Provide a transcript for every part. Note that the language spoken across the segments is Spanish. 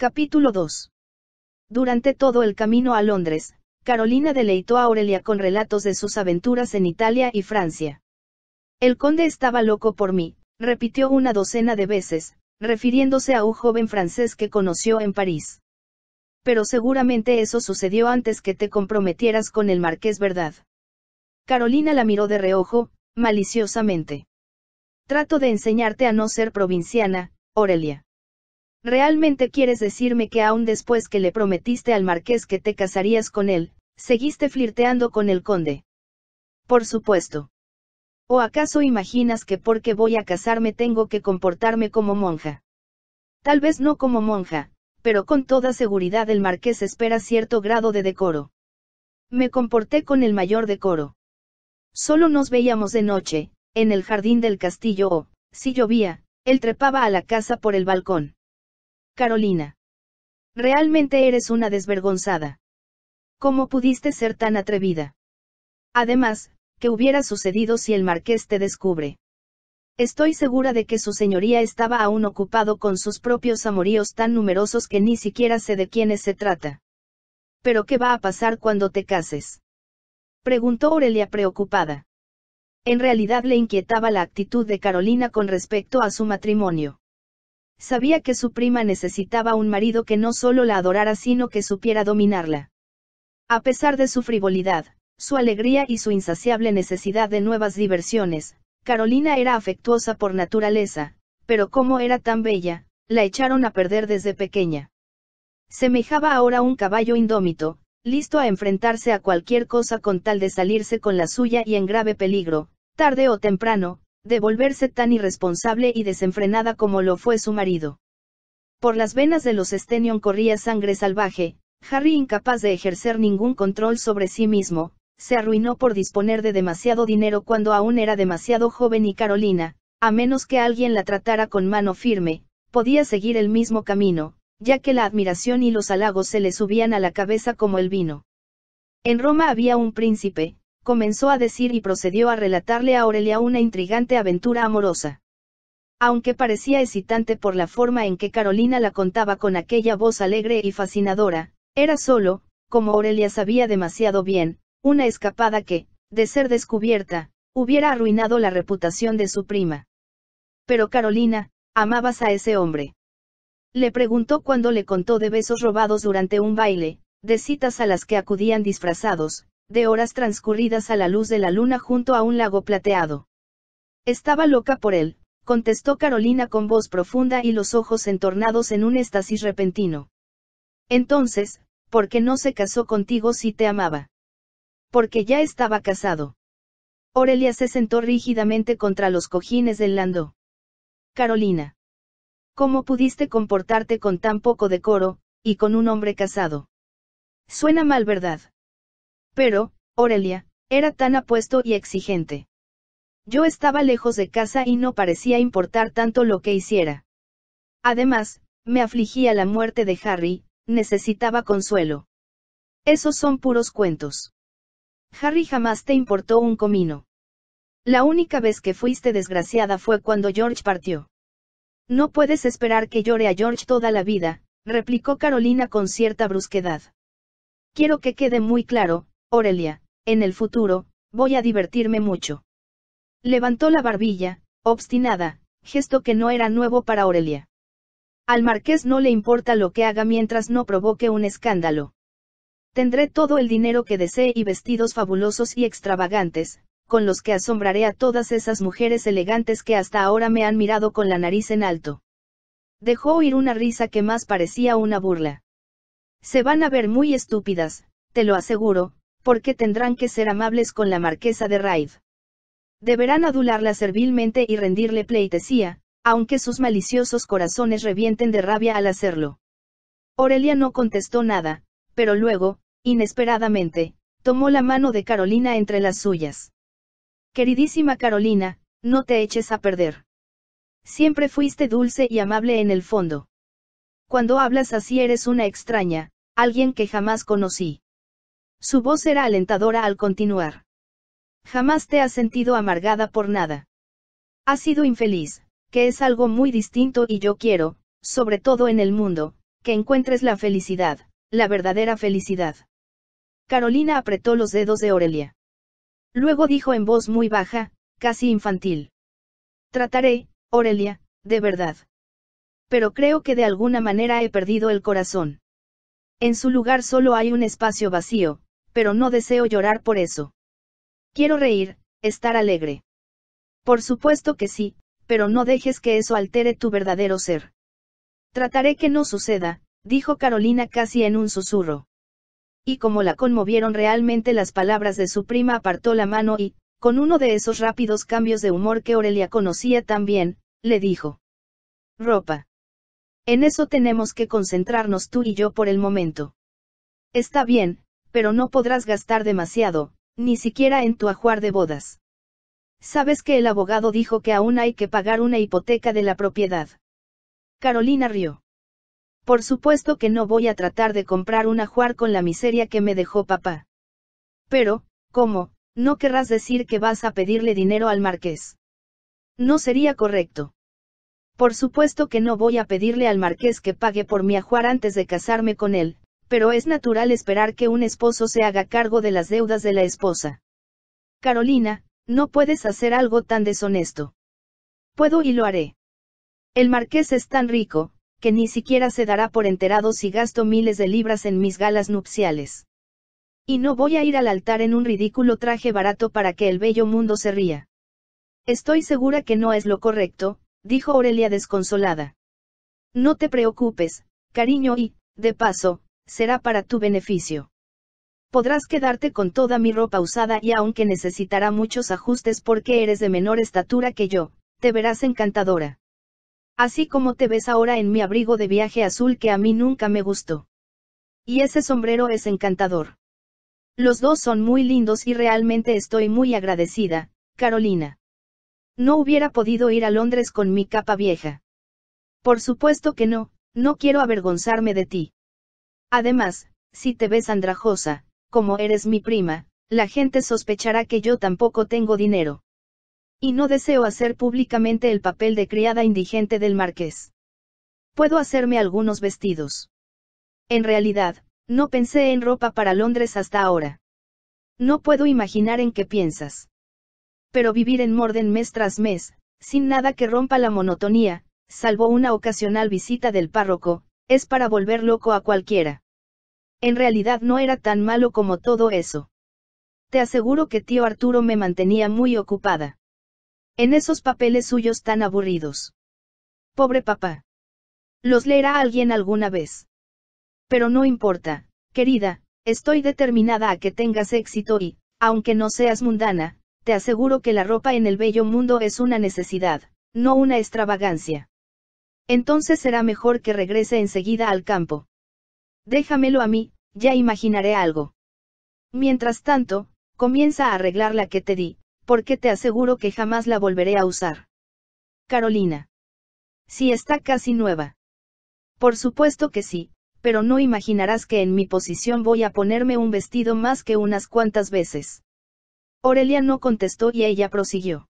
Capítulo 2. Durante todo el camino a Londres, Carolina deleitó a Aurelia con relatos de sus aventuras en Italia y Francia. El conde estaba loco por mí, repitió una docena de veces, refiriéndose a un joven francés que conoció en París. Pero seguramente eso sucedió antes que te comprometieras con el marqués, ¿verdad? Carolina la miró de reojo, maliciosamente. Trato de enseñarte a no ser provinciana, Aurelia. ¿Realmente quieres decirme que aún después que le prometiste al marqués que te casarías con él, seguiste flirteando con el conde? Por supuesto. ¿O acaso imaginas que porque voy a casarme tengo que comportarme como monja? Tal vez no como monja, pero con toda seguridad el marqués espera cierto grado de decoro. Me comporté con el mayor decoro. Solo nos veíamos de noche, en el jardín del castillo o, si llovía, él trepaba a la casa por el balcón. Carolina. Realmente eres una desvergonzada. ¿Cómo pudiste ser tan atrevida? Además, ¿qué hubiera sucedido si el marqués te descubre? Estoy segura de que su señoría estaba aún ocupado con sus propios amoríos tan numerosos que ni siquiera sé de quiénes se trata. ¿Pero qué va a pasar cuando te cases? Preguntó Aurelia preocupada. En realidad le inquietaba la actitud de Carolina con respecto a su matrimonio. Sabía que su prima necesitaba un marido que no solo la adorara sino que supiera dominarla. A pesar de su frivolidad, su alegría y su insaciable necesidad de nuevas diversiones, Carolina era afectuosa por naturaleza, pero como era tan bella, la echaron a perder desde pequeña. Semejaba ahora un caballo indómito, listo a enfrentarse a cualquier cosa con tal de salirse con la suya y en grave peligro, tarde o temprano, de volverse tan irresponsable y desenfrenada como lo fue su marido. Por las venas de los Stenion corría sangre salvaje, Harry incapaz de ejercer ningún control sobre sí mismo, se arruinó por disponer de demasiado dinero cuando aún era demasiado joven y Carolina, a menos que alguien la tratara con mano firme, podía seguir el mismo camino, ya que la admiración y los halagos se le subían a la cabeza como el vino. En Roma había un príncipe, comenzó a decir y procedió a relatarle a Aurelia una intrigante aventura amorosa. Aunque parecía excitante por la forma en que Carolina la contaba con aquella voz alegre y fascinadora, era solo, como Aurelia sabía demasiado bien, una escapada que, de ser descubierta, hubiera arruinado la reputación de su prima. Pero Carolina, amabas a ese hombre. Le preguntó cuando le contó de besos robados durante un baile, de citas a las que acudían disfrazados, de horas transcurridas a la luz de la luna junto a un lago plateado. Estaba loca por él, contestó Carolina con voz profunda y los ojos entornados en un éxtasis repentino. Entonces, ¿por qué no se casó contigo si te amaba? Porque ya estaba casado. Aurelia se sentó rígidamente contra los cojines del landó. Carolina. ¿Cómo pudiste comportarte con tan poco decoro, y con un hombre casado? Suena mal, ¿verdad? Pero, Aurelia, era tan apuesto y exigente. Yo estaba lejos de casa y no parecía importar tanto lo que hiciera. Además, me afligía la muerte de Harry, necesitaba consuelo. Esos son puros cuentos. Harry jamás te importó un comino. La única vez que fuiste desgraciada fue cuando George partió. No puedes esperar que llore a George toda la vida, replicó Carolina con cierta brusquedad. Quiero que quede muy claro, Aurelia, en el futuro, voy a divertirme mucho. Levantó la barbilla, obstinada, gesto que no era nuevo para Aurelia. Al marqués no le importa lo que haga mientras no provoque un escándalo. Tendré todo el dinero que desee y vestidos fabulosos y extravagantes, con los que asombraré a todas esas mujeres elegantes que hasta ahora me han mirado con la nariz en alto. Dejó oír una risa que más parecía una burla. Se van a ver muy estúpidas, te lo aseguro, porque tendrán que ser amables con la marquesa de Raid. Deberán adularla servilmente y rendirle pleitesía, aunque sus maliciosos corazones revienten de rabia al hacerlo. Aurelia no contestó nada, pero luego, inesperadamente, tomó la mano de Carolina entre las suyas. Queridísima Carolina, no te eches a perder. Siempre fuiste dulce y amable en el fondo. Cuando hablas así eres una extraña, alguien que jamás conocí. Su voz era alentadora al continuar. Jamás te has sentido amargada por nada. Has sido infeliz, que es algo muy distinto y yo quiero, sobre todo en el mundo, que encuentres la felicidad, la verdadera felicidad. Carolina apretó los dedos de Aurelia. Luego dijo en voz muy baja, casi infantil. Trataré, Aurelia, de verdad. Pero creo que de alguna manera he perdido el corazón. En su lugar solo hay un espacio vacío, pero no deseo llorar por eso. Quiero reír, estar alegre. Por supuesto que sí, pero no dejes que eso altere tu verdadero ser. Trataré que no suceda, dijo Carolina casi en un susurro. Y como la conmovieron realmente las palabras de su prima, apartó la mano y, con uno de esos rápidos cambios de humor que Aurelia conocía tan bien, le dijo. Ropa. En eso tenemos que concentrarnos tú y yo por el momento. Está bien, pero no podrás gastar demasiado, ni siquiera en tu ajuar de bodas. Sabes que el abogado dijo que aún hay que pagar una hipoteca de la propiedad. Carolina rió. Por supuesto que no voy a tratar de comprar un ajuar con la miseria que me dejó papá. Pero, ¿cómo? No querrás decir que vas a pedirle dinero al marqués. No sería correcto. Por supuesto que no voy a pedirle al marqués que pague por mi ajuar antes de casarme con él, pero es natural esperar que un esposo se haga cargo de las deudas de la esposa. Carolina, no puedes hacer algo tan deshonesto. Puedo y lo haré. El marqués es tan rico, que ni siquiera se dará por enterado si gasto miles de libras en mis galas nupciales. Y no voy a ir al altar en un ridículo traje barato para que el bello mundo se ría. Estoy segura que no es lo correcto, dijo Aurelia desconsolada. No te preocupes, cariño y, de paso, será para tu beneficio. Podrás quedarte con toda mi ropa usada y aunque necesitará muchos ajustes porque eres de menor estatura que yo, te verás encantadora. Así como te ves ahora en mi abrigo de viaje azul que a mí nunca me gustó. Y ese sombrero es encantador. Los dos son muy lindos y realmente estoy muy agradecida, Carolina. No hubiera podido ir a Londres con mi capa vieja. Por supuesto que no, no quiero avergonzarme de ti. Además, si te ves andrajosa, como eres mi prima, la gente sospechará que yo tampoco tengo dinero. Y no deseo hacer públicamente el papel de criada indigente del marqués. Puedo hacerme algunos vestidos. En realidad, no pensé en ropa para Londres hasta ahora. No puedo imaginar en qué piensas. Pero vivir en Morden mes tras mes, sin nada que rompa la monotonía, salvo una ocasional visita del párroco, es para volver loco a cualquiera. En realidad no era tan malo como todo eso. Te aseguro que tío Arturo me mantenía muy ocupada. En esos papeles suyos tan aburridos. Pobre papá. Los leerá alguien alguna vez. Pero no importa, querida, estoy determinada a que tengas éxito y, aunque no seas mundana, te aseguro que la ropa en el bello mundo es una necesidad, no una extravagancia. Entonces será mejor que regrese enseguida al campo. Déjamelo a mí, ya imaginaré algo. Mientras tanto, comienza a arreglar la que te di, porque te aseguro que jamás la volveré a usar. Carolina. Si está casi nueva. Por supuesto que sí, pero no imaginarás que en mi posición voy a ponerme un vestido más que unas cuantas veces. Aurelia no contestó y ella prosiguió.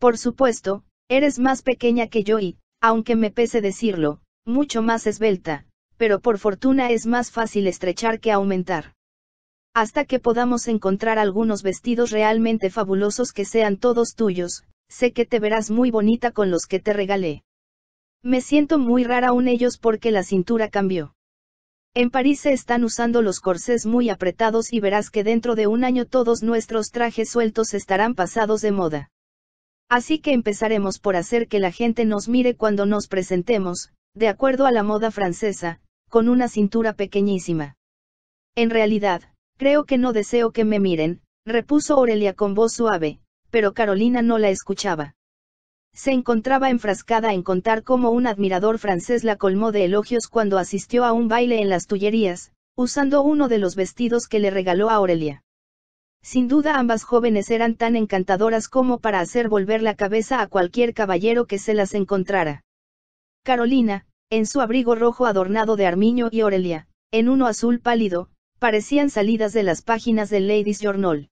Por supuesto, eres más pequeña que yo y, aunque me pese decirlo, mucho más esbelta, pero por fortuna es más fácil estrechar que aumentar. Hasta que podamos encontrar algunos vestidos realmente fabulosos que sean todos tuyos, sé que te verás muy bonita con los que te regalé. Me siento muy rara aún ellos porque la cintura cambió. En París se están usando los corsés muy apretados y verás que dentro de un año todos nuestros trajes sueltos estarán pasados de moda. Así que empezaremos por hacer que la gente nos mire cuando nos presentemos, de acuerdo a la moda francesa, con una cintura pequeñísima. En realidad, creo que no deseo que me miren, repuso Aurelia con voz suave, pero Carolina no la escuchaba. Se encontraba enfrascada en contar cómo un admirador francés la colmó de elogios cuando asistió a un baile en las Tullerías, usando uno de los vestidos que le regaló a Aurelia. Sin duda ambas jóvenes eran tan encantadoras como para hacer volver la cabeza a cualquier caballero que se las encontrara. Carolina, en su abrigo rojo adornado de armiño y Aurelia, en uno azul pálido, parecían salidas de las páginas del Ladies Journal.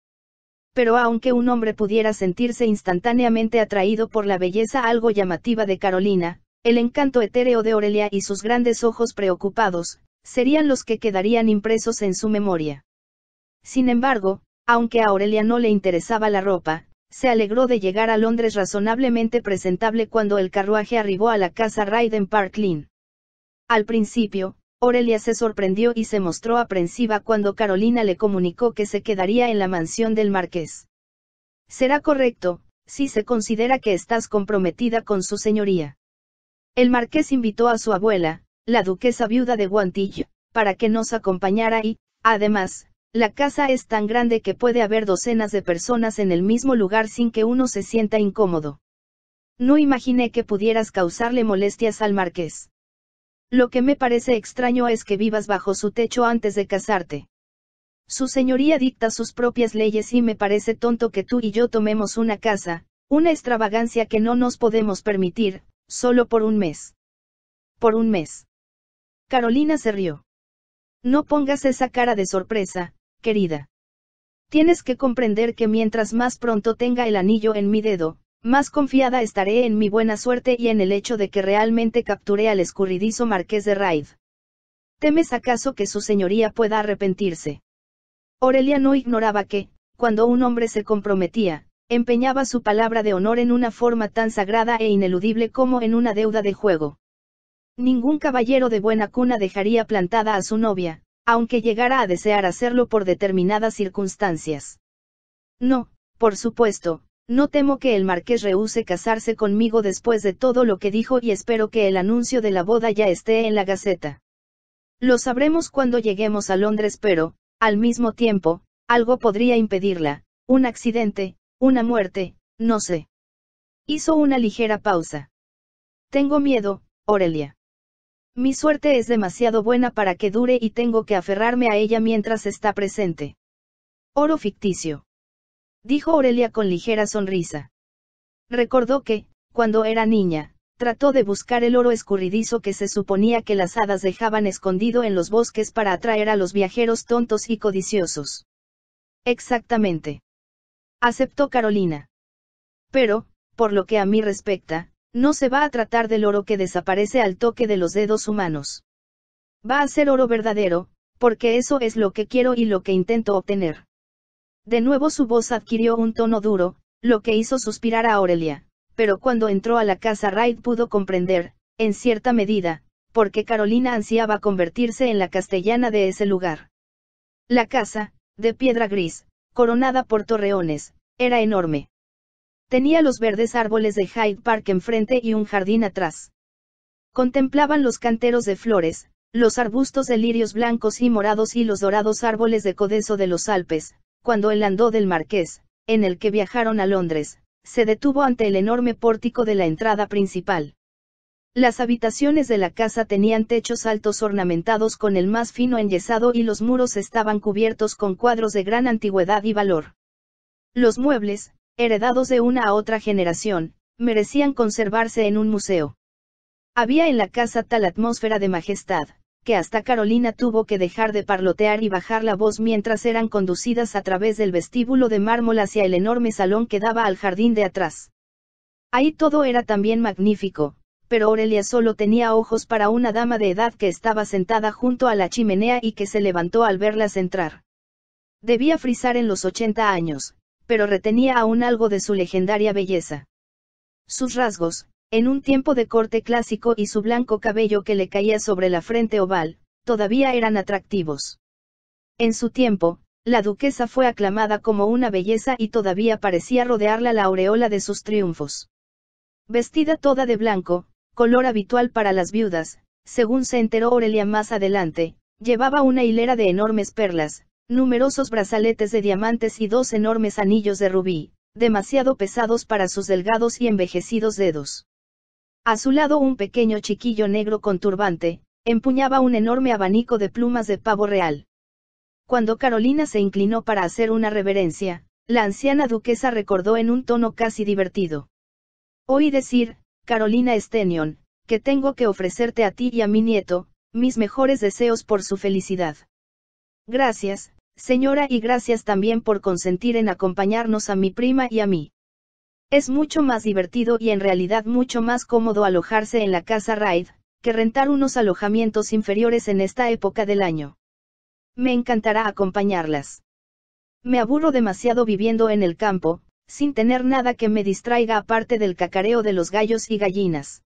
Pero aunque un hombre pudiera sentirse instantáneamente atraído por la belleza algo llamativa de Carolina, el encanto etéreo de Aurelia y sus grandes ojos preocupados, serían los que quedarían impresos en su memoria. Sin embargo, aunque a Aurelia no le interesaba la ropa, se alegró de llegar a Londres razonablemente presentable cuando el carruaje arribó a la casa Raiden Park Lane. Al principio, Aurelia se sorprendió y se mostró aprensiva cuando Carolina le comunicó que se quedaría en la mansión del marqués. Será correcto, si se considera que estás comprometida con su señoría. El marqués invitó a su abuela, la duquesa viuda de Guantillo, para que nos acompañara y, además, la casa es tan grande que puede haber docenas de personas en el mismo lugar sin que uno se sienta incómodo. No imaginé que pudieras causarle molestias al marqués. Lo que me parece extraño es que vivas bajo su techo antes de casarte. Su señoría dicta sus propias leyes y me parece tonto que tú y yo tomemos una casa, una extravagancia que no nos podemos permitir, solo por un mes. Por un mes. Carolina se rió. No pongas esa cara de sorpresa, querida. Tienes que comprender que mientras más pronto tenga el anillo en mi dedo, más confiada estaré en mi buena suerte y en el hecho de que realmente capturé al escurridizo marqués de Raid. ¿Temes acaso que su señoría pueda arrepentirse? Aurelia no ignoraba que, cuando un hombre se comprometía, empeñaba su palabra de honor en una forma tan sagrada e ineludible como en una deuda de juego. Ningún caballero de buena cuna dejaría plantada a su novia, aunque llegara a desear hacerlo por determinadas circunstancias. No, por supuesto, no temo que el marqués rehúse casarse conmigo después de todo lo que dijo y espero que el anuncio de la boda ya esté en la Gaceta. Lo sabremos cuando lleguemos a Londres pero, al mismo tiempo, algo podría impedirla, un accidente, una muerte, no sé. Hizo una ligera pausa. Tengo miedo, Aurelia. Mi suerte es demasiado buena para que dure y tengo que aferrarme a ella mientras está presente. Oro ficticio. Dijo Aurelia con ligera sonrisa. Recordó que, cuando era niña, trató de buscar el oro escurridizo que se suponía que las hadas dejaban escondido en los bosques para atraer a los viajeros tontos y codiciosos. Exactamente. Aceptó Carolina. Pero, por lo que a mí respecta, no se va a tratar del oro que desaparece al toque de los dedos humanos. Va a ser oro verdadero, porque eso es lo que quiero y lo que intento obtener. De nuevo su voz adquirió un tono duro, lo que hizo suspirar a Aurelia, pero cuando entró a la casa Raid pudo comprender, en cierta medida, por qué Carolina ansiaba convertirse en la castellana de ese lugar. La casa, de piedra gris, coronada por torreones, era enorme. Tenía los verdes árboles de Hyde Park enfrente y un jardín atrás. Contemplaban los canteros de flores, los arbustos de lirios blancos y morados y los dorados árboles de codeso de los Alpes, cuando el andó del marqués, en el que viajaron a Londres, se detuvo ante el enorme pórtico de la entrada principal. Las habitaciones de la casa tenían techos altos ornamentados con el más fino enyesado y los muros estaban cubiertos con cuadros de gran antigüedad y valor. Los muebles, heredados de una a otra generación, merecían conservarse en un museo. Había en la casa tal atmósfera de majestad, que hasta Carolina tuvo que dejar de parlotear y bajar la voz mientras eran conducidas a través del vestíbulo de mármol hacia el enorme salón que daba al jardín de atrás. Ahí todo era también magnífico, pero Aurelia solo tenía ojos para una dama de edad que estaba sentada junto a la chimenea y que se levantó al verlas entrar. Debía frisar en los 80 años, pero retenía aún algo de su legendaria belleza. Sus rasgos, en un tiempo de corte clásico y su blanco cabello que le caía sobre la frente oval, todavía eran atractivos. En su tiempo, la duquesa fue aclamada como una belleza y todavía parecía rodearla la aureola de sus triunfos. Vestida toda de blanco, color habitual para las viudas, según se enteró Aurelia más adelante, llevaba una hilera de enormes perlas, numerosos brazaletes de diamantes y dos enormes anillos de rubí, demasiado pesados para sus delgados y envejecidos dedos. A su lado un pequeño chiquillo negro con turbante, empuñaba un enorme abanico de plumas de pavo real. Cuando Carolina se inclinó para hacer una reverencia, la anciana duquesa recordó en un tono casi divertido. Oí decir, Carolina Stenion, que tengo que ofrecerte a ti y a mi nieto, mis mejores deseos por su felicidad. Gracias, señora, y gracias también por consentir en acompañarnos a mi prima y a mí. Es mucho más divertido y en realidad mucho más cómodo alojarse en la casa Raid, que rentar unos alojamientos inferiores en esta época del año. Me encantará acompañarlas. Me aburro demasiado viviendo en el campo, sin tener nada que me distraiga aparte del cacareo de los gallos y gallinas.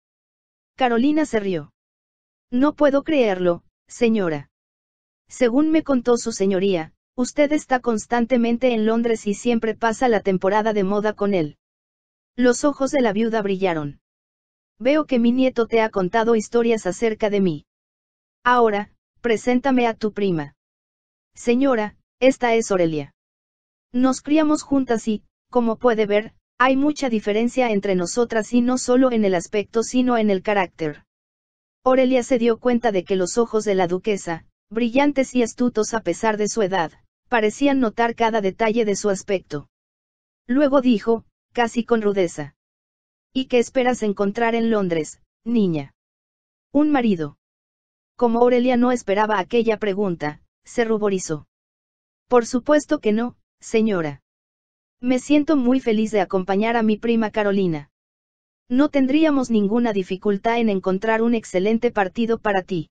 Carolina se rió. No puedo creerlo, señora. Según me contó su señoría, usted está constantemente en Londres y siempre pasa la temporada de moda con él. Los ojos de la viuda brillaron. Veo que mi nieto te ha contado historias acerca de mí. Ahora, preséntame a tu prima. Señora, esta es Aurelia. Nos criamos juntas y, como puede ver, hay mucha diferencia entre nosotras y no solo en el aspecto sino en el carácter. Aurelia se dio cuenta de que los ojos de la duquesa, brillantes y astutos a pesar de su edad, parecían notar cada detalle de su aspecto. Luego dijo, casi con rudeza. ¿Y qué esperas encontrar en Londres, niña? Un marido. Como Aurelia no esperaba aquella pregunta, se ruborizó. Por supuesto que no, señora. Me siento muy feliz de acompañar a mi prima Carolina. No tendríamos ninguna dificultad en encontrar un excelente partido para ti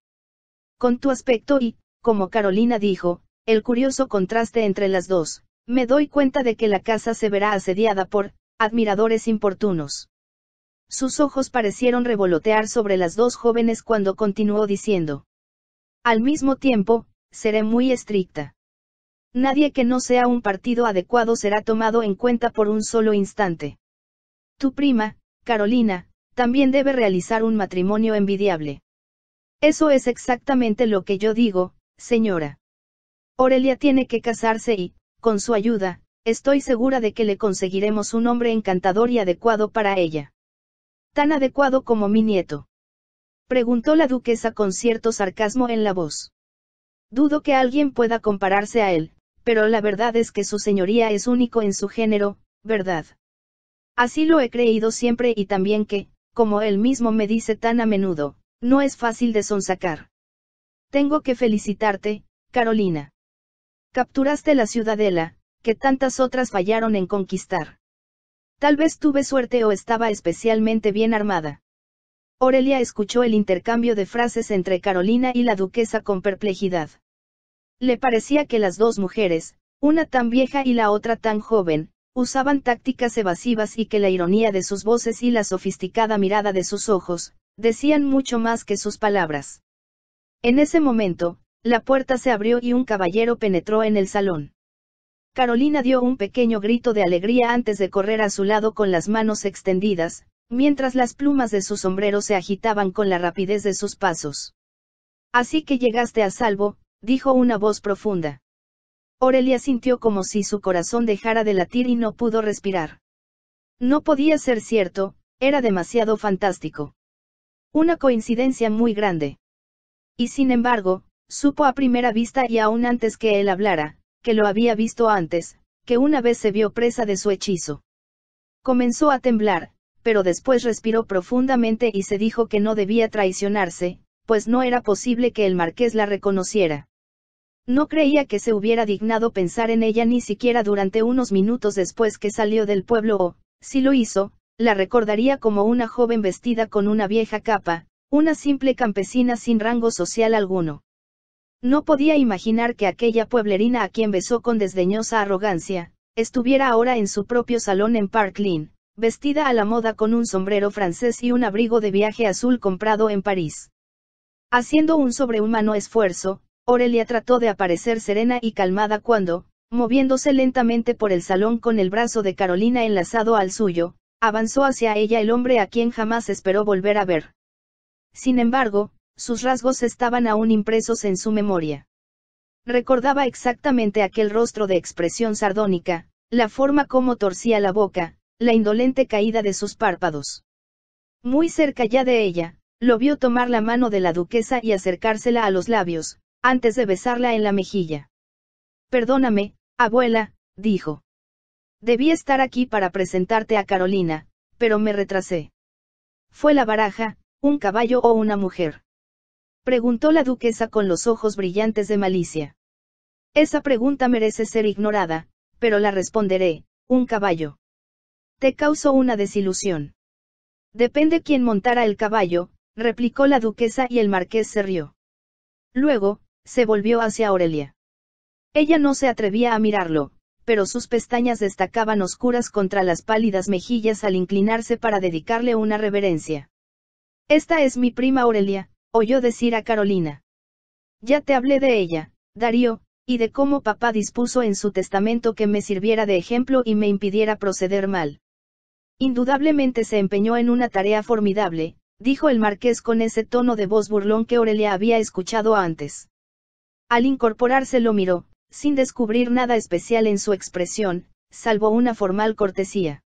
con tu aspecto y, como Carolina dijo, el curioso contraste entre las dos, me doy cuenta de que la casa se verá asediada por, admiradores importunos. Sus ojos parecieron revolotear sobre las dos jóvenes cuando continuó diciendo. Al mismo tiempo, seré muy estricta. Nadie que no sea un partido adecuado será tomado en cuenta por un solo instante. Tu prima, Carolina, también debe realizar un matrimonio envidiable. Eso es exactamente lo que yo digo, señora. Aurelia tiene que casarse y, con su ayuda, estoy segura de que le conseguiremos un hombre encantador y adecuado para ella. Tan adecuado como mi nieto. Preguntó la duquesa con cierto sarcasmo en la voz. Dudo que alguien pueda compararse a él, pero la verdad es que su señoría es único en su género, ¿verdad? Así lo he creído siempre y también que, como él mismo me dice tan a menudo, no es fácil de sonsacar. Tengo que felicitarte, Carolina. Capturaste la ciudadela, que tantas otras fallaron en conquistar. Tal vez tuve suerte o estaba especialmente bien armada. Aurelia escuchó el intercambio de frases entre Carolina y la duquesa con perplejidad. Le parecía que las dos mujeres, una tan vieja y la otra tan joven, usaban tácticas evasivas y que la ironía de sus voces y la sofisticada mirada de sus ojos, decían mucho más que sus palabras. En ese momento, la puerta se abrió y un caballero penetró en el salón. Carolina dio un pequeño grito de alegría antes de correr a su lado con las manos extendidas, mientras las plumas de su sombrero se agitaban con la rapidez de sus pasos. Así que llegaste a salvo, dijo una voz profunda. Aurelia sintió como si su corazón dejara de latir y no pudo respirar. No podía ser cierto, era demasiado fantástico. Una coincidencia muy grande. Y sin embargo, supo a primera vista y aún antes que él hablara, que lo había visto antes, que una vez se vio presa de su hechizo. Comenzó a temblar, pero después respiró profundamente y se dijo que no debía traicionarse, pues no era posible que el marqués la reconociera. No creía que se hubiera dignado pensar en ella ni siquiera durante unos minutos después que salió del pueblo o, si lo hizo, la recordaría como una joven vestida con una vieja capa, una simple campesina sin rango social alguno. No podía imaginar que aquella pueblerina a quien besó con desdeñosa arrogancia, estuviera ahora en su propio salón en Park Lane, vestida a la moda con un sombrero francés y un abrigo de viaje azul comprado en París. Haciendo un sobrehumano esfuerzo, Aurelia trató de aparecer serena y calmada cuando, moviéndose lentamente por el salón con el brazo de Carolina enlazado al suyo, Avanzó hacia ella el hombre a quien jamás esperó volver a ver. Sin embargo, sus rasgos estaban aún impresos en su memoria. Recordaba exactamente aquel rostro de expresión sardónica, la forma como torcía la boca, la indolente caída de sus párpados. Muy cerca ya de ella, lo vio tomar la mano de la duquesa y acercársela a los labios, antes de besarla en la mejilla. Perdóname, abuela, dijo. Debí estar aquí para presentarte a Carolina, pero me retrasé. ¿Fue la baraja, un caballo o una mujer? Preguntó la duquesa con los ojos brillantes de malicia. Esa pregunta merece ser ignorada, pero la responderé, un caballo. Te causó una desilusión. Depende quién montara el caballo, replicó la duquesa y el marqués se rió. Luego, se volvió hacia Aurelia. Ella no se atrevía a mirarlo, pero sus pestañas destacaban oscuras contra las pálidas mejillas al inclinarse para dedicarle una reverencia. Esta es mi prima Aurelia, oyó decir a Carolina. Ya te hablé de ella, Darío, y de cómo papá dispuso en su testamento que me sirviera de ejemplo y me impidiera proceder mal. Indudablemente se empeñó en una tarea formidable, dijo el marqués con ese tono de voz burlón que Aurelia había escuchado antes. Al incorporarse lo miró, sin descubrir nada especial en su expresión, salvo una formal cortesía.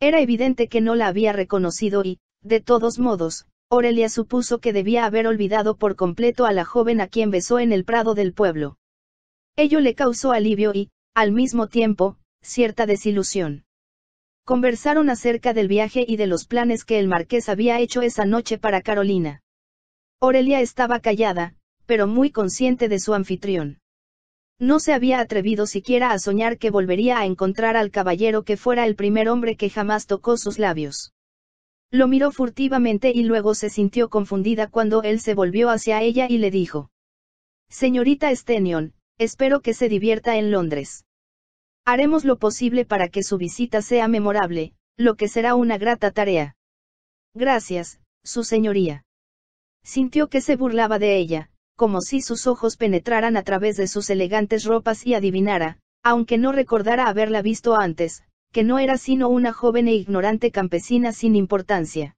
Era evidente que no la había reconocido y, de todos modos, Aurelia supuso que debía haber olvidado por completo a la joven a quien besó en el prado del pueblo. Ello le causó alivio y, al mismo tiempo, cierta desilusión. Conversaron acerca del viaje y de los planes que el marqués había hecho esa noche para Carolina. Aurelia estaba callada, pero muy consciente de su anfitrión. No se había atrevido siquiera a soñar que volvería a encontrar al caballero que fuera el primer hombre que jamás tocó sus labios. Lo miró furtivamente y luego se sintió confundida cuando él se volvió hacia ella y le dijo. Señorita Stenion, espero que se divierta en Londres. Haremos lo posible para que su visita sea memorable, lo que será una grata tarea. Gracias, su señoría. Sintió que se burlaba de ella, como si sus ojos penetraran a través de sus elegantes ropas y adivinara, aunque no recordara haberla visto antes, que no era sino una joven e ignorante campesina sin importancia.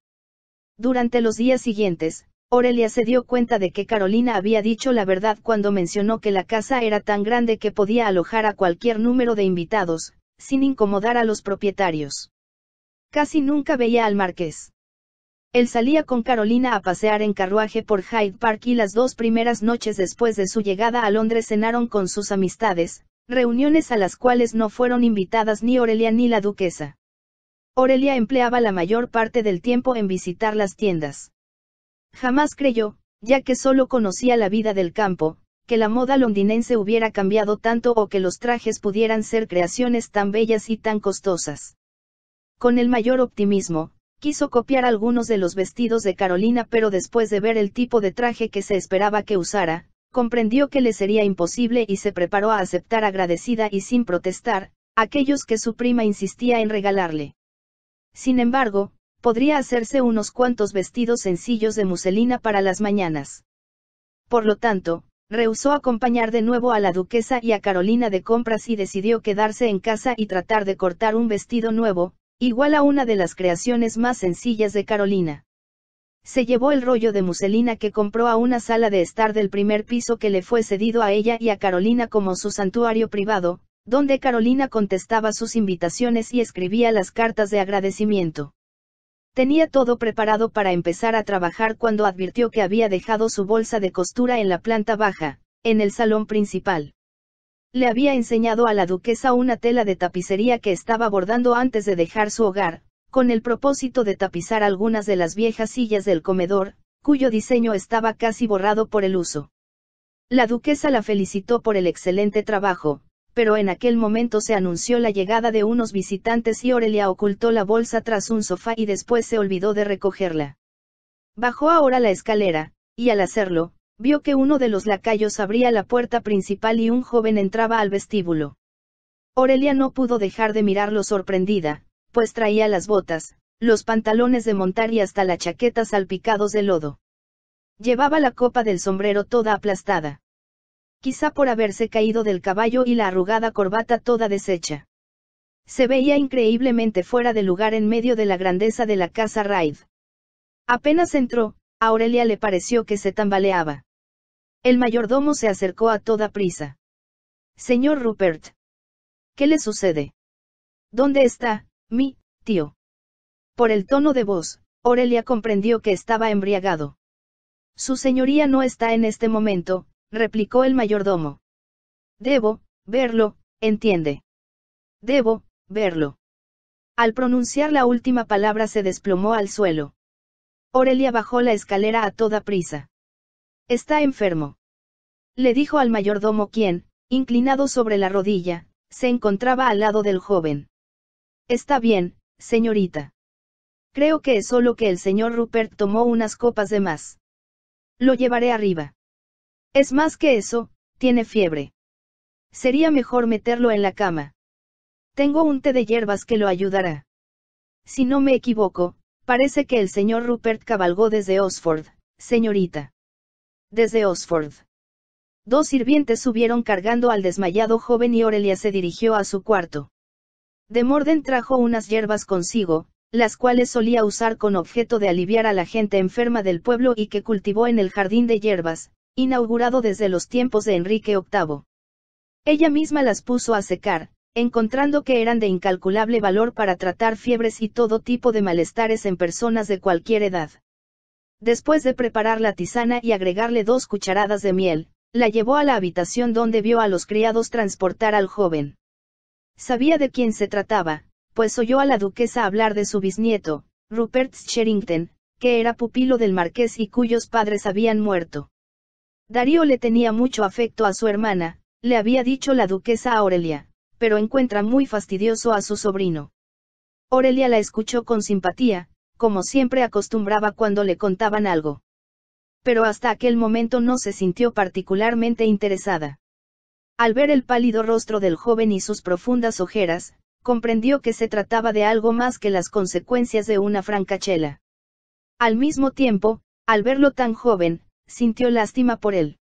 Durante los días siguientes, Aurelia se dio cuenta de que Carolina había dicho la verdad cuando mencionó que la casa era tan grande que podía alojar a cualquier número de invitados, sin incomodar a los propietarios. Casi nunca veía al marqués. Él salía con Carolina a pasear en carruaje por Hyde Park y las dos primeras noches después de su llegada a Londres cenaron con sus amistades, reuniones a las cuales no fueron invitadas ni Aurelia ni la duquesa. Aurelia empleaba la mayor parte del tiempo en visitar las tiendas. Jamás creyó, ya que solo conocía la vida del campo, que la moda londinense hubiera cambiado tanto o que los trajes pudieran ser creaciones tan bellas y tan costosas. Con el mayor optimismo, quiso copiar algunos de los vestidos de Carolina pero después de ver el tipo de traje que se esperaba que usara, comprendió que le sería imposible y se preparó a aceptar agradecida y sin protestar, aquellos que su prima insistía en regalarle. Sin embargo, podría hacerse unos cuantos vestidos sencillos de muselina para las mañanas. Por lo tanto, rehusó acompañar de nuevo a la duquesa y a Carolina de compras y decidió quedarse en casa y tratar de cortar un vestido nuevo, igual a una de las creaciones más sencillas de Carolina. Se llevó el rollo de muselina que compró a una sala de estar del primer piso que le fue cedido a ella y a Carolina como su santuario privado, donde Carolina contestaba sus invitaciones y escribía las cartas de agradecimiento. Tenía todo preparado para empezar a trabajar cuando advirtió que había dejado su bolsa de costura en la planta baja, en el salón principal le había enseñado a la duquesa una tela de tapicería que estaba bordando antes de dejar su hogar, con el propósito de tapizar algunas de las viejas sillas del comedor, cuyo diseño estaba casi borrado por el uso. La duquesa la felicitó por el excelente trabajo, pero en aquel momento se anunció la llegada de unos visitantes y Aurelia ocultó la bolsa tras un sofá y después se olvidó de recogerla. Bajó ahora la escalera, y al hacerlo, Vio que uno de los lacayos abría la puerta principal y un joven entraba al vestíbulo. Aurelia no pudo dejar de mirarlo sorprendida, pues traía las botas, los pantalones de montar y hasta la chaqueta salpicados de lodo. Llevaba la copa del sombrero toda aplastada. Quizá por haberse caído del caballo y la arrugada corbata toda deshecha. Se veía increíblemente fuera de lugar en medio de la grandeza de la casa Raid. Apenas entró, a Aurelia le pareció que se tambaleaba. El mayordomo se acercó a toda prisa. Señor Rupert. ¿Qué le sucede? ¿Dónde está, mi, tío? Por el tono de voz, Aurelia comprendió que estaba embriagado. Su señoría no está en este momento, replicó el mayordomo. Debo, verlo, entiende. Debo, verlo. Al pronunciar la última palabra se desplomó al suelo. Aurelia bajó la escalera a toda prisa. Está enfermo. Le dijo al mayordomo quien, inclinado sobre la rodilla, se encontraba al lado del joven. Está bien, señorita. Creo que es solo que el señor Rupert tomó unas copas de más. Lo llevaré arriba. Es más que eso, tiene fiebre. Sería mejor meterlo en la cama. Tengo un té de hierbas que lo ayudará. Si no me equivoco, Parece que el señor Rupert cabalgó desde Oxford, señorita. Desde Oxford. Dos sirvientes subieron cargando al desmayado joven y Aurelia se dirigió a su cuarto. De Morden trajo unas hierbas consigo, las cuales solía usar con objeto de aliviar a la gente enferma del pueblo y que cultivó en el jardín de hierbas, inaugurado desde los tiempos de Enrique VIII. Ella misma las puso a secar, encontrando que eran de incalculable valor para tratar fiebres y todo tipo de malestares en personas de cualquier edad. Después de preparar la tisana y agregarle dos cucharadas de miel, la llevó a la habitación donde vio a los criados transportar al joven. Sabía de quién se trataba, pues oyó a la duquesa hablar de su bisnieto, Rupert Sherrington, que era pupilo del marqués y cuyos padres habían muerto. Darío le tenía mucho afecto a su hermana, le había dicho la duquesa Aurelia, pero encuentra muy fastidioso a su sobrino. Aurelia la escuchó con simpatía, como siempre acostumbraba cuando le contaban algo. Pero hasta aquel momento no se sintió particularmente interesada. Al ver el pálido rostro del joven y sus profundas ojeras, comprendió que se trataba de algo más que las consecuencias de una francachela. Al mismo tiempo, al verlo tan joven, sintió lástima por él.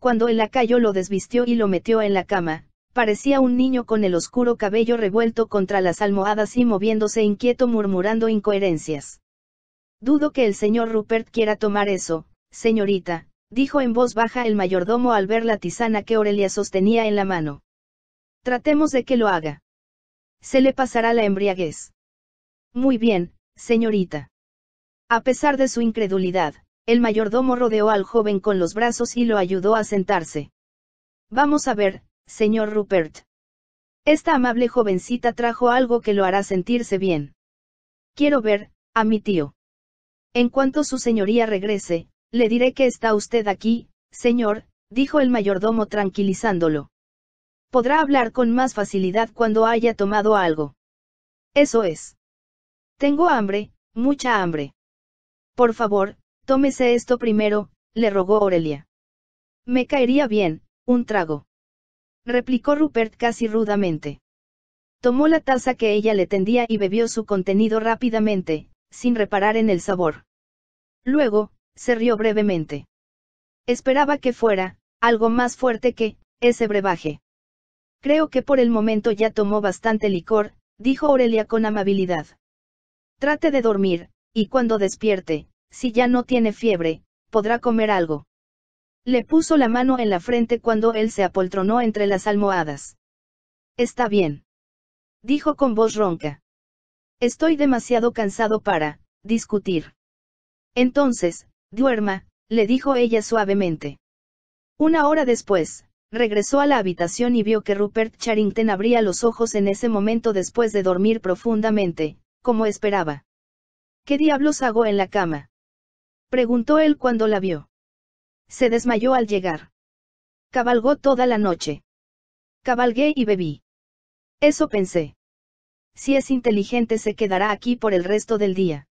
Cuando el lacayo lo desvistió y lo metió en la cama, Parecía un niño con el oscuro cabello revuelto contra las almohadas y moviéndose inquieto murmurando incoherencias. Dudo que el señor Rupert quiera tomar eso, señorita, dijo en voz baja el mayordomo al ver la tisana que Aurelia sostenía en la mano. Tratemos de que lo haga. Se le pasará la embriaguez. Muy bien, señorita. A pesar de su incredulidad, el mayordomo rodeó al joven con los brazos y lo ayudó a sentarse. Vamos a ver, señor Rupert. Esta amable jovencita trajo algo que lo hará sentirse bien. Quiero ver, a mi tío. En cuanto su señoría regrese, le diré que está usted aquí, señor, dijo el mayordomo tranquilizándolo. Podrá hablar con más facilidad cuando haya tomado algo. Eso es. Tengo hambre, mucha hambre. Por favor, tómese esto primero, le rogó Aurelia. Me caería bien, un trago replicó Rupert casi rudamente. Tomó la taza que ella le tendía y bebió su contenido rápidamente, sin reparar en el sabor. Luego, se rió brevemente. Esperaba que fuera, algo más fuerte que, ese brebaje. Creo que por el momento ya tomó bastante licor, dijo Aurelia con amabilidad. Trate de dormir, y cuando despierte, si ya no tiene fiebre, podrá comer algo. Le puso la mano en la frente cuando él se apoltronó entre las almohadas. Está bien. Dijo con voz ronca. Estoy demasiado cansado para, discutir. Entonces, duerma, le dijo ella suavemente. Una hora después, regresó a la habitación y vio que Rupert Charrington abría los ojos en ese momento después de dormir profundamente, como esperaba. ¿Qué diablos hago en la cama? preguntó él cuando la vio. Se desmayó al llegar. Cabalgó toda la noche. Cabalgué y bebí. Eso pensé. Si es inteligente se quedará aquí por el resto del día.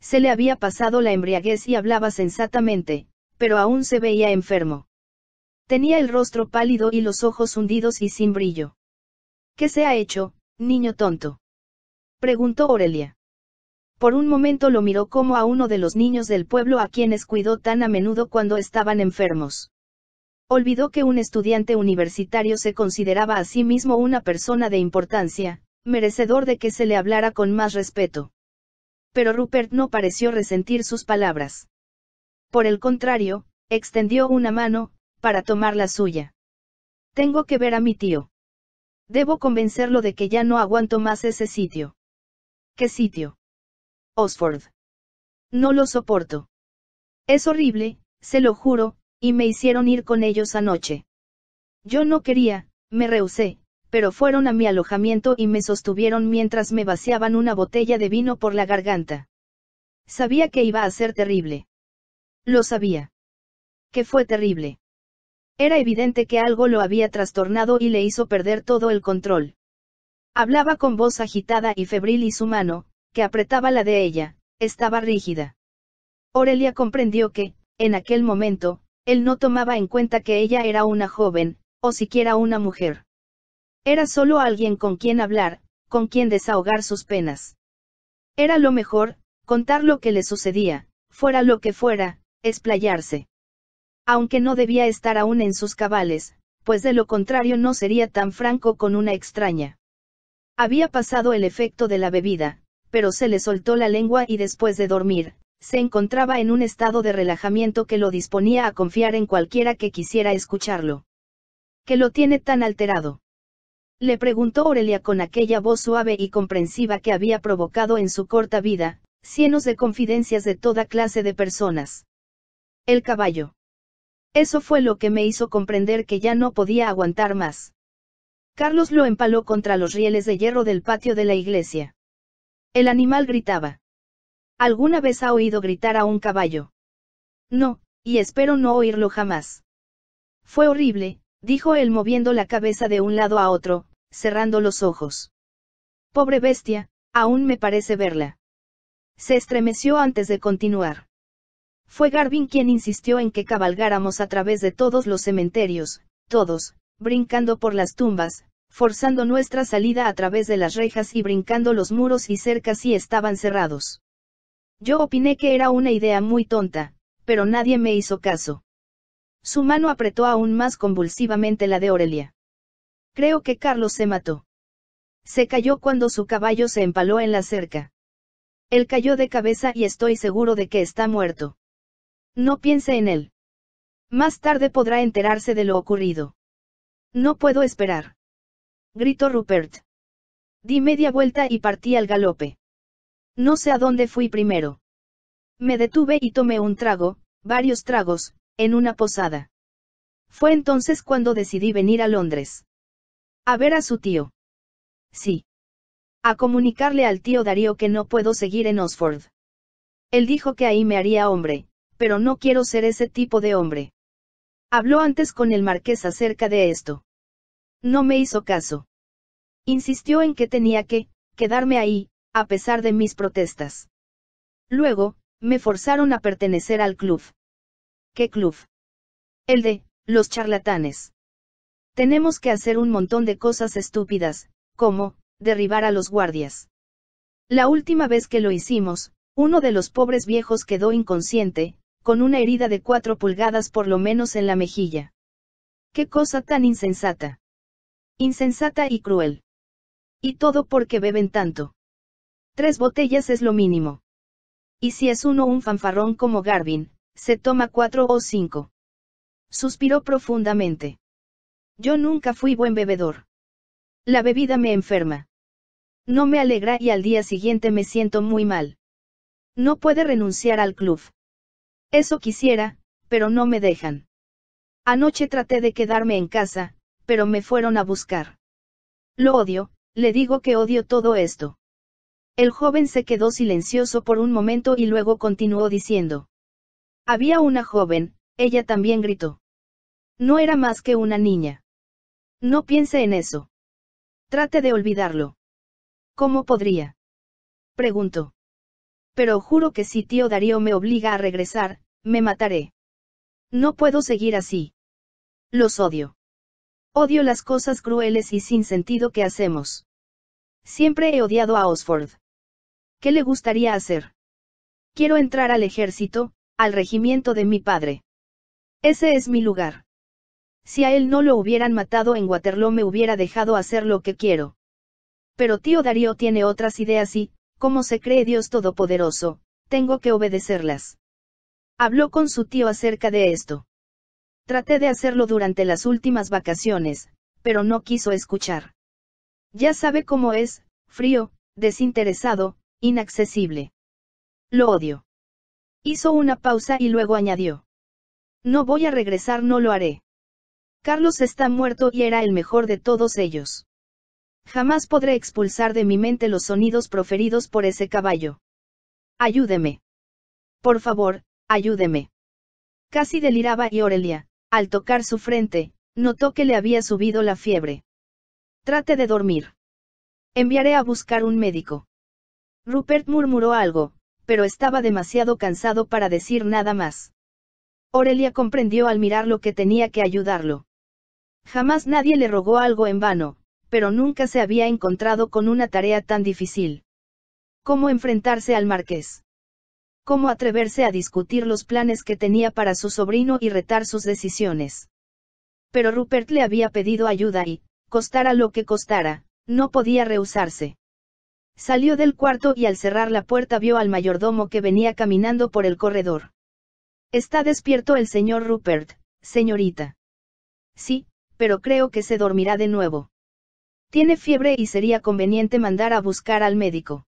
Se le había pasado la embriaguez y hablaba sensatamente, pero aún se veía enfermo. Tenía el rostro pálido y los ojos hundidos y sin brillo. ¿Qué se ha hecho, niño tonto? preguntó Aurelia. Por un momento lo miró como a uno de los niños del pueblo a quienes cuidó tan a menudo cuando estaban enfermos. Olvidó que un estudiante universitario se consideraba a sí mismo una persona de importancia, merecedor de que se le hablara con más respeto. Pero Rupert no pareció resentir sus palabras. Por el contrario, extendió una mano, para tomar la suya. Tengo que ver a mi tío. Debo convencerlo de que ya no aguanto más ese sitio. ¿Qué sitio? Osford. No lo soporto. Es horrible, se lo juro, y me hicieron ir con ellos anoche. Yo no quería, me rehusé, pero fueron a mi alojamiento y me sostuvieron mientras me vaciaban una botella de vino por la garganta. Sabía que iba a ser terrible. Lo sabía. Que fue terrible. Era evidente que algo lo había trastornado y le hizo perder todo el control. Hablaba con voz agitada y febril y su mano, apretaba la de ella, estaba rígida. Aurelia comprendió que, en aquel momento, él no tomaba en cuenta que ella era una joven, o siquiera una mujer. Era solo alguien con quien hablar, con quien desahogar sus penas. Era lo mejor, contar lo que le sucedía, fuera lo que fuera, esplayarse. Aunque no debía estar aún en sus cabales, pues de lo contrario no sería tan franco con una extraña. Había pasado el efecto de la bebida, pero se le soltó la lengua y después de dormir, se encontraba en un estado de relajamiento que lo disponía a confiar en cualquiera que quisiera escucharlo. ¿Qué lo tiene tan alterado? Le preguntó Aurelia con aquella voz suave y comprensiva que había provocado en su corta vida, cienos de confidencias de toda clase de personas. El caballo. Eso fue lo que me hizo comprender que ya no podía aguantar más. Carlos lo empaló contra los rieles de hierro del patio de la iglesia. El animal gritaba. ¿Alguna vez ha oído gritar a un caballo? No, y espero no oírlo jamás. Fue horrible, dijo él moviendo la cabeza de un lado a otro, cerrando los ojos. Pobre bestia, aún me parece verla. Se estremeció antes de continuar. Fue Garvin quien insistió en que cabalgáramos a través de todos los cementerios, todos, brincando por las tumbas, forzando nuestra salida a través de las rejas y brincando los muros y cercas si estaban cerrados. Yo opiné que era una idea muy tonta, pero nadie me hizo caso. Su mano apretó aún más convulsivamente la de Aurelia. Creo que Carlos se mató. Se cayó cuando su caballo se empaló en la cerca. Él cayó de cabeza y estoy seguro de que está muerto. No piense en él. Más tarde podrá enterarse de lo ocurrido. No puedo esperar gritó Rupert. Di media vuelta y partí al galope. No sé a dónde fui primero. Me detuve y tomé un trago, varios tragos, en una posada. Fue entonces cuando decidí venir a Londres. A ver a su tío. Sí. A comunicarle al tío Darío que no puedo seguir en Oxford. Él dijo que ahí me haría hombre, pero no quiero ser ese tipo de hombre. Habló antes con el marqués acerca de esto. No me hizo caso. Insistió en que tenía que, quedarme ahí, a pesar de mis protestas. Luego, me forzaron a pertenecer al club. ¿Qué club? El de, los charlatanes. Tenemos que hacer un montón de cosas estúpidas, como, derribar a los guardias. La última vez que lo hicimos, uno de los pobres viejos quedó inconsciente, con una herida de cuatro pulgadas por lo menos en la mejilla. ¡Qué cosa tan insensata! Insensata y cruel. Y todo porque beben tanto. Tres botellas es lo mínimo. Y si es uno un fanfarrón como Garvin, se toma cuatro o cinco. Suspiró profundamente. Yo nunca fui buen bebedor. La bebida me enferma. No me alegra y al día siguiente me siento muy mal. No puede renunciar al club. Eso quisiera, pero no me dejan. Anoche traté de quedarme en casa, pero me fueron a buscar. Lo odio, le digo que odio todo esto. El joven se quedó silencioso por un momento y luego continuó diciendo. Había una joven, ella también gritó. No era más que una niña. No piense en eso. Trate de olvidarlo. ¿Cómo podría? Preguntó. Pero juro que si tío Darío me obliga a regresar, me mataré. No puedo seguir así. Los odio. Odio las cosas crueles y sin sentido que hacemos. Siempre he odiado a Osford. ¿Qué le gustaría hacer? Quiero entrar al ejército, al regimiento de mi padre. Ese es mi lugar. Si a él no lo hubieran matado en Waterloo me hubiera dejado hacer lo que quiero. Pero tío Darío tiene otras ideas y, como se cree Dios Todopoderoso, tengo que obedecerlas. Habló con su tío acerca de esto. Traté de hacerlo durante las últimas vacaciones, pero no quiso escuchar. Ya sabe cómo es, frío, desinteresado, inaccesible. Lo odio. Hizo una pausa y luego añadió. No voy a regresar, no lo haré. Carlos está muerto y era el mejor de todos ellos. Jamás podré expulsar de mi mente los sonidos proferidos por ese caballo. Ayúdeme. Por favor, ayúdeme. Casi deliraba y Aurelia, al tocar su frente, notó que le había subido la fiebre. Trate de dormir. Enviaré a buscar un médico. Rupert murmuró algo, pero estaba demasiado cansado para decir nada más. Aurelia comprendió al mirar lo que tenía que ayudarlo. Jamás nadie le rogó algo en vano, pero nunca se había encontrado con una tarea tan difícil. ¿Cómo enfrentarse al marqués? cómo atreverse a discutir los planes que tenía para su sobrino y retar sus decisiones. Pero Rupert le había pedido ayuda y, costara lo que costara, no podía rehusarse. Salió del cuarto y al cerrar la puerta vio al mayordomo que venía caminando por el corredor. Está despierto el señor Rupert, señorita. Sí, pero creo que se dormirá de nuevo. Tiene fiebre y sería conveniente mandar a buscar al médico.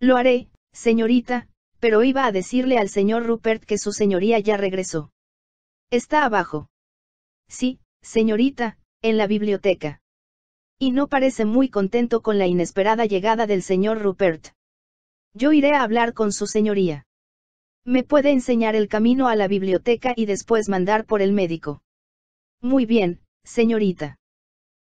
Lo haré, señorita, pero iba a decirle al señor Rupert que su señoría ya regresó. Está abajo. Sí, señorita, en la biblioteca. Y no parece muy contento con la inesperada llegada del señor Rupert. Yo iré a hablar con su señoría. Me puede enseñar el camino a la biblioteca y después mandar por el médico. Muy bien, señorita.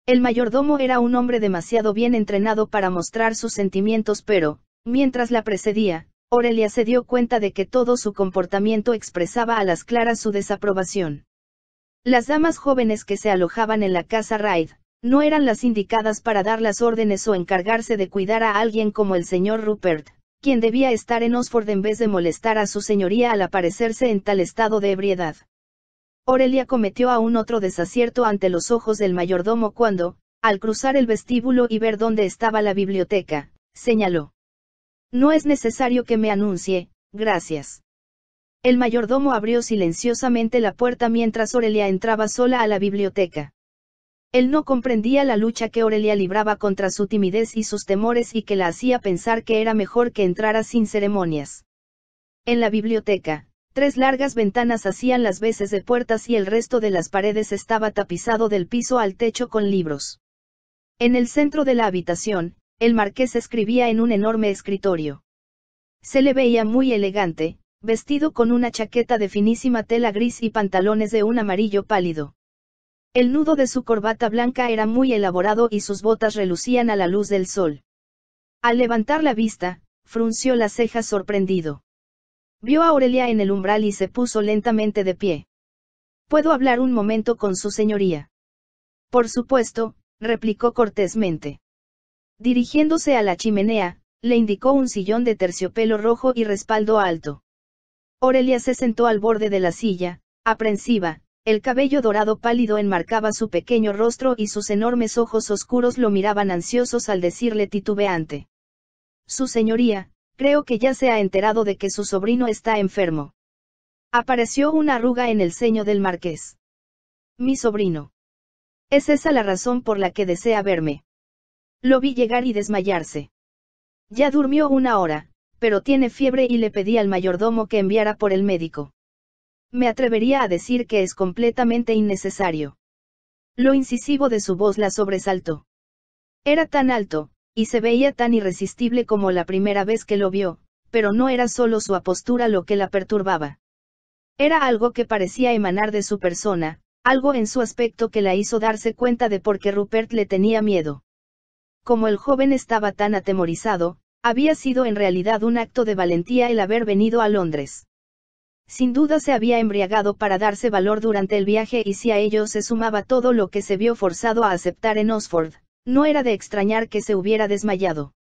El mayordomo era un hombre demasiado bien entrenado para mostrar sus sentimientos, pero, mientras la precedía, Aurelia se dio cuenta de que todo su comportamiento expresaba a las claras su desaprobación. Las damas jóvenes que se alojaban en la casa Raid, no eran las indicadas para dar las órdenes o encargarse de cuidar a alguien como el señor Rupert, quien debía estar en Oxford en vez de molestar a su señoría al aparecerse en tal estado de ebriedad. Aurelia cometió aún otro desacierto ante los ojos del mayordomo cuando, al cruzar el vestíbulo y ver dónde estaba la biblioteca, señaló. No es necesario que me anuncie, gracias. El mayordomo abrió silenciosamente la puerta mientras Aurelia entraba sola a la biblioteca. Él no comprendía la lucha que Aurelia libraba contra su timidez y sus temores y que la hacía pensar que era mejor que entrara sin ceremonias. En la biblioteca, tres largas ventanas hacían las veces de puertas y el resto de las paredes estaba tapizado del piso al techo con libros. En el centro de la habitación, el marqués escribía en un enorme escritorio. Se le veía muy elegante, vestido con una chaqueta de finísima tela gris y pantalones de un amarillo pálido. El nudo de su corbata blanca era muy elaborado y sus botas relucían a la luz del sol. Al levantar la vista, frunció las cejas sorprendido. Vio a Aurelia en el umbral y se puso lentamente de pie. ¿Puedo hablar un momento con su señoría? Por supuesto, replicó cortésmente. Dirigiéndose a la chimenea, le indicó un sillón de terciopelo rojo y respaldo alto. Aurelia se sentó al borde de la silla, aprensiva, el cabello dorado pálido enmarcaba su pequeño rostro y sus enormes ojos oscuros lo miraban ansiosos al decirle titubeante. Su señoría, creo que ya se ha enterado de que su sobrino está enfermo. Apareció una arruga en el ceño del marqués. Mi sobrino. Es esa la razón por la que desea verme. Lo vi llegar y desmayarse. Ya durmió una hora, pero tiene fiebre y le pedí al mayordomo que enviara por el médico. Me atrevería a decir que es completamente innecesario. Lo incisivo de su voz la sobresaltó. Era tan alto, y se veía tan irresistible como la primera vez que lo vio, pero no era solo su apostura lo que la perturbaba. Era algo que parecía emanar de su persona, algo en su aspecto que la hizo darse cuenta de por qué Rupert le tenía miedo como el joven estaba tan atemorizado, había sido en realidad un acto de valentía el haber venido a Londres. Sin duda se había embriagado para darse valor durante el viaje y si a ello se sumaba todo lo que se vio forzado a aceptar en Oxford, no era de extrañar que se hubiera desmayado.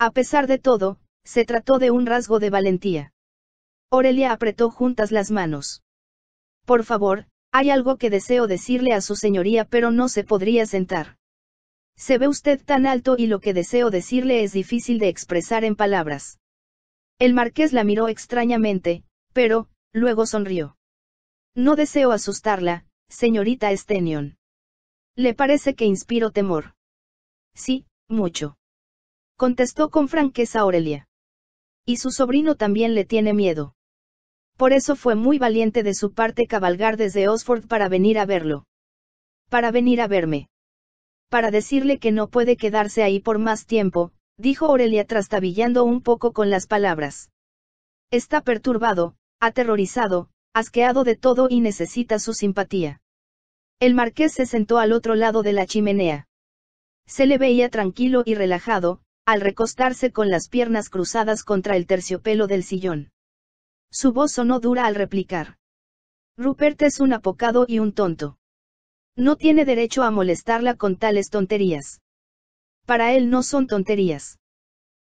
A pesar de todo, se trató de un rasgo de valentía. Aurelia apretó juntas las manos. Por favor, hay algo que deseo decirle a su señoría pero no se podría sentar. Se ve usted tan alto y lo que deseo decirle es difícil de expresar en palabras. El marqués la miró extrañamente, pero, luego sonrió. No deseo asustarla, señorita Stenion. Le parece que inspiro temor. Sí, mucho. Contestó con franqueza Aurelia. Y su sobrino también le tiene miedo. Por eso fue muy valiente de su parte cabalgar desde Oxford para venir a verlo. Para venir a verme para decirle que no puede quedarse ahí por más tiempo, dijo Aurelia trastabillando un poco con las palabras. Está perturbado, aterrorizado, asqueado de todo y necesita su simpatía. El marqués se sentó al otro lado de la chimenea. Se le veía tranquilo y relajado, al recostarse con las piernas cruzadas contra el terciopelo del sillón. Su voz sonó dura al replicar. Rupert es un apocado y un tonto. No tiene derecho a molestarla con tales tonterías. Para él no son tonterías.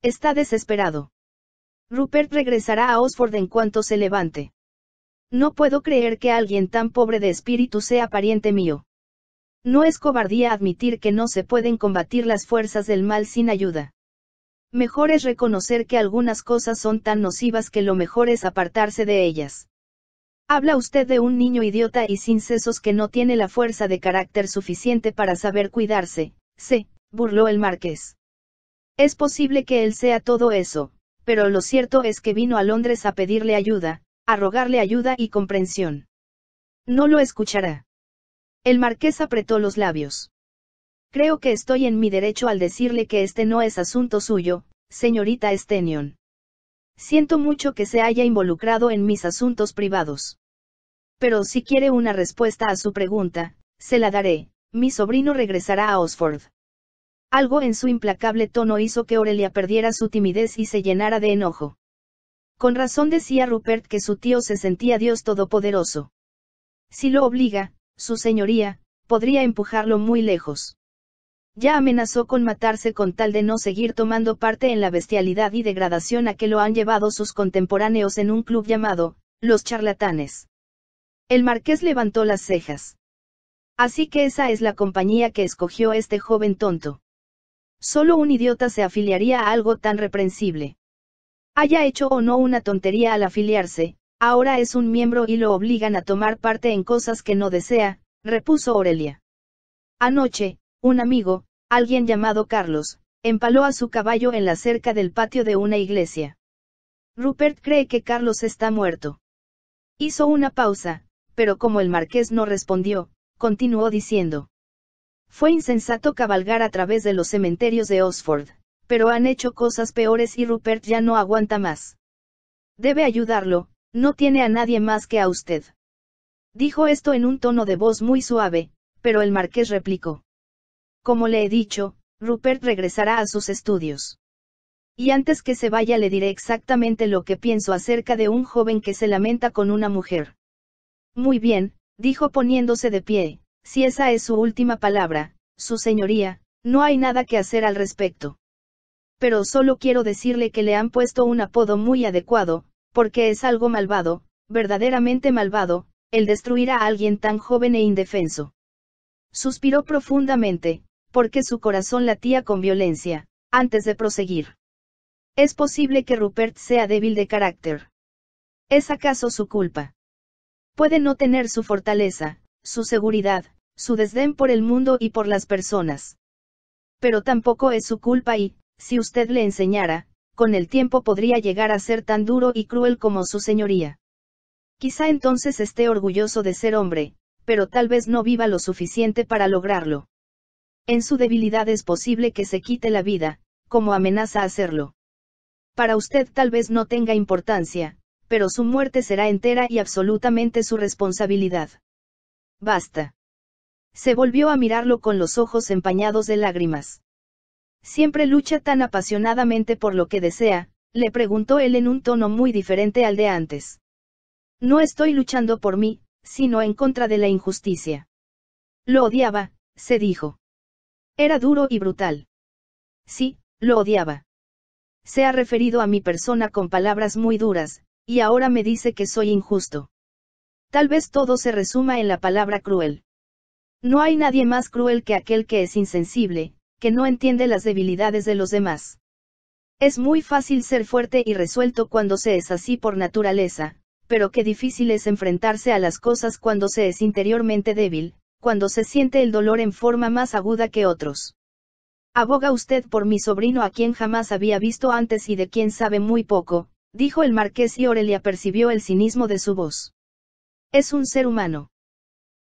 Está desesperado. Rupert regresará a Oxford en cuanto se levante. No puedo creer que alguien tan pobre de espíritu sea pariente mío. No es cobardía admitir que no se pueden combatir las fuerzas del mal sin ayuda. Mejor es reconocer que algunas cosas son tan nocivas que lo mejor es apartarse de ellas. Habla usted de un niño idiota y sin sesos que no tiene la fuerza de carácter suficiente para saber cuidarse, se, burló el marqués. Es posible que él sea todo eso, pero lo cierto es que vino a Londres a pedirle ayuda, a rogarle ayuda y comprensión. No lo escuchará. El marqués apretó los labios. Creo que estoy en mi derecho al decirle que este no es asunto suyo, señorita Stenion. Siento mucho que se haya involucrado en mis asuntos privados. Pero si quiere una respuesta a su pregunta, se la daré, mi sobrino regresará a Oxford. Algo en su implacable tono hizo que Aurelia perdiera su timidez y se llenara de enojo. Con razón decía Rupert que su tío se sentía Dios todopoderoso. Si lo obliga, su señoría, podría empujarlo muy lejos. Ya amenazó con matarse con tal de no seguir tomando parte en la bestialidad y degradación a que lo han llevado sus contemporáneos en un club llamado, Los Charlatanes. El marqués levantó las cejas. Así que esa es la compañía que escogió este joven tonto. Solo un idiota se afiliaría a algo tan reprensible. Haya hecho o no una tontería al afiliarse, ahora es un miembro y lo obligan a tomar parte en cosas que no desea, repuso Aurelia. Anoche, un amigo, alguien llamado Carlos, empaló a su caballo en la cerca del patio de una iglesia. Rupert cree que Carlos está muerto. Hizo una pausa, pero como el marqués no respondió, continuó diciendo. Fue insensato cabalgar a través de los cementerios de Oxford, pero han hecho cosas peores y Rupert ya no aguanta más. Debe ayudarlo, no tiene a nadie más que a usted. Dijo esto en un tono de voz muy suave, pero el marqués replicó. Como le he dicho, Rupert regresará a sus estudios. Y antes que se vaya le diré exactamente lo que pienso acerca de un joven que se lamenta con una mujer. Muy bien, dijo poniéndose de pie, si esa es su última palabra, su señoría, no hay nada que hacer al respecto. Pero solo quiero decirle que le han puesto un apodo muy adecuado, porque es algo malvado, verdaderamente malvado, el destruir a alguien tan joven e indefenso. Suspiró profundamente, porque su corazón latía con violencia, antes de proseguir. Es posible que Rupert sea débil de carácter. ¿Es acaso su culpa? Puede no tener su fortaleza, su seguridad, su desdén por el mundo y por las personas. Pero tampoco es su culpa y, si usted le enseñara, con el tiempo podría llegar a ser tan duro y cruel como su señoría. Quizá entonces esté orgulloso de ser hombre, pero tal vez no viva lo suficiente para lograrlo. En su debilidad es posible que se quite la vida, como amenaza hacerlo. Para usted tal vez no tenga importancia, pero su muerte será entera y absolutamente su responsabilidad. Basta. Se volvió a mirarlo con los ojos empañados de lágrimas. Siempre lucha tan apasionadamente por lo que desea, le preguntó él en un tono muy diferente al de antes. No estoy luchando por mí, sino en contra de la injusticia. Lo odiaba, se dijo. Era duro y brutal. Sí, lo odiaba. Se ha referido a mi persona con palabras muy duras, y ahora me dice que soy injusto. Tal vez todo se resuma en la palabra cruel. No hay nadie más cruel que aquel que es insensible, que no entiende las debilidades de los demás. Es muy fácil ser fuerte y resuelto cuando se es así por naturaleza, pero qué difícil es enfrentarse a las cosas cuando se es interiormente débil, cuando se siente el dolor en forma más aguda que otros. Aboga usted por mi sobrino a quien jamás había visto antes y de quien sabe muy poco, dijo el marqués y Aurelia percibió el cinismo de su voz. Es un ser humano.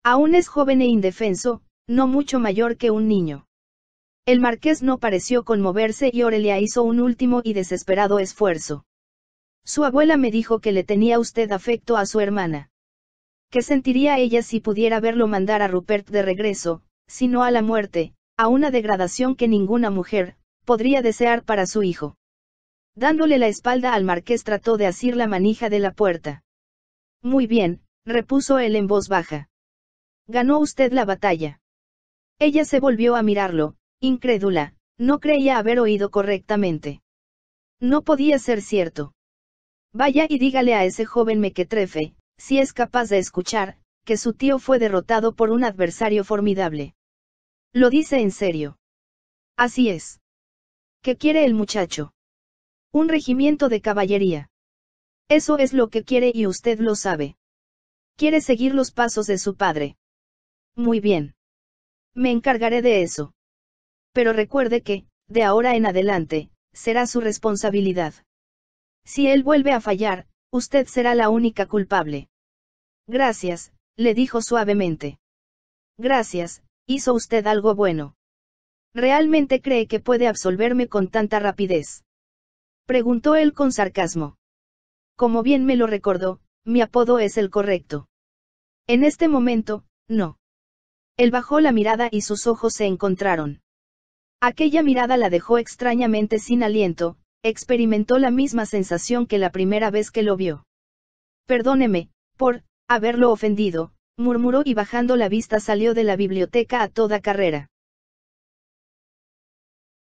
Aún es joven e indefenso, no mucho mayor que un niño. El marqués no pareció conmoverse y Aurelia hizo un último y desesperado esfuerzo. Su abuela me dijo que le tenía usted afecto a su hermana. ¿Qué sentiría ella si pudiera verlo mandar a Rupert de regreso, sino a la muerte, a una degradación que ninguna mujer, podría desear para su hijo? Dándole la espalda al marqués trató de asir la manija de la puerta. Muy bien, repuso él en voz baja. Ganó usted la batalla. Ella se volvió a mirarlo, incrédula, no creía haber oído correctamente. No podía ser cierto. Vaya y dígale a ese joven mequetrefe, si es capaz de escuchar, que su tío fue derrotado por un adversario formidable. Lo dice en serio. Así es. ¿Qué quiere el muchacho? Un regimiento de caballería. Eso es lo que quiere y usted lo sabe. Quiere seguir los pasos de su padre. Muy bien. Me encargaré de eso. Pero recuerde que, de ahora en adelante, será su responsabilidad. Si él vuelve a fallar, Usted será la única culpable. Gracias, le dijo suavemente. Gracias, hizo usted algo bueno. ¿Realmente cree que puede absolverme con tanta rapidez? Preguntó él con sarcasmo. Como bien me lo recordó, mi apodo es el correcto. En este momento, no. Él bajó la mirada y sus ojos se encontraron. Aquella mirada la dejó extrañamente sin aliento, experimentó la misma sensación que la primera vez que lo vio. Perdóneme, por haberlo ofendido, murmuró y bajando la vista salió de la biblioteca a toda carrera.